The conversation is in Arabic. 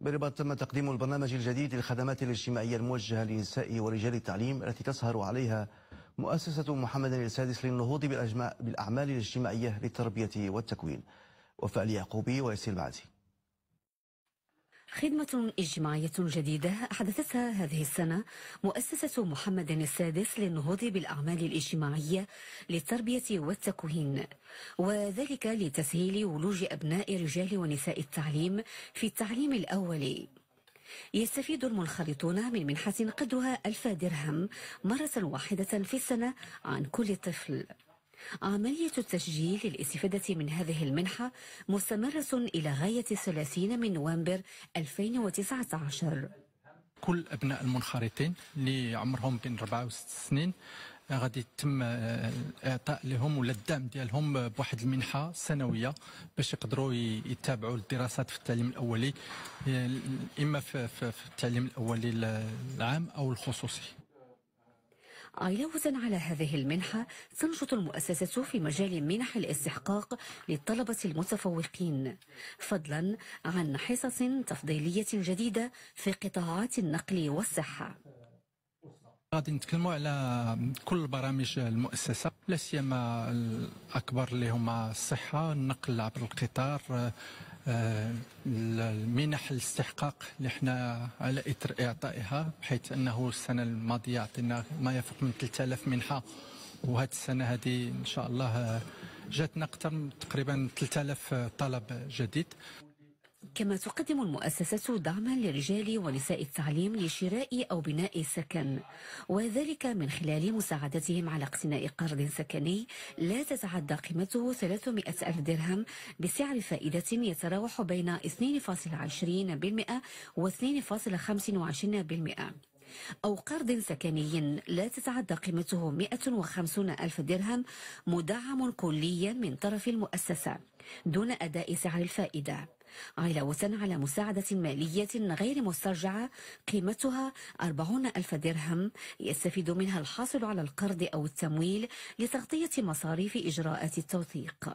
برباط تم تقديم البرنامج الجديد للخدمات الاجتماعية الموجهة للنساء ورجال التعليم التي تسهر عليها مؤسسة محمد السادس للنهوض بالأعمال الاجتماعية للتربية والتكوين وفاء اليعقوبي وياسين المعزي خدمة إجماعية جديدة أحدثتها هذه السنة مؤسسة محمد السادس للنهوض بالأعمال الإجماعية للتربية والتكوين وذلك لتسهيل ولوج أبناء رجال ونساء التعليم في التعليم الأولي يستفيد المنخرطون من منحة قدرها ألف درهم مرة واحدة في السنة عن كل طفل عملية التسجيل للاستفادة من هذه المنحة مستمرة إلى غاية 30 من نوفمبر 2019 كل أبناء المنخرطين اللي عمرهم بين 4 و 6 سنين آه، غادي يتم الاعطاء آه، لهم ولا الدعم ديالهم بواحد المنحه سنويه باش يقدروا يتابعوا الدراسات في التعليم الاولي آه، اما في التعليم الاولي العام او الخصوصي علاوة على هذه المنحة تنشط المؤسسة في مجال منح الاستحقاق للطلبة المتفوقين فضلا عن حصص تفضيلية جديدة في قطاعات النقل والصحة غادي نتكلموا على كل برامج المؤسسه لا سيما الاكبر اللي هما الصحه النقل عبر القطار آه، المنح الاستحقاق اللي احنا على اثر اعطائها بحيث انه السنه الماضيه عطينا ما يفوق من 3000 منحه وهذه السنه هذه ان شاء الله آه، جاتنا اكثر تقريبا 3000 آه، طلب جديد كما تقدم المؤسسة دعما لرجال ونساء التعليم لشراء أو بناء سكن وذلك من خلال مساعدتهم على اقتناء قرض سكني لا تتعدى قيمته 300 ألف درهم بسعر فائدة يتراوح بين 2.20% و 2.25% أو قرض سكني لا تتعدى قيمته 150 ألف درهم مدعم كليا من طرف المؤسسة دون أداء سعر الفائدة علاوة على مساعدة مالية غير مسترجعة قيمتها 40 ألف درهم يستفيد منها الحاصل على القرض أو التمويل لتغطية مصاريف إجراءات التوثيق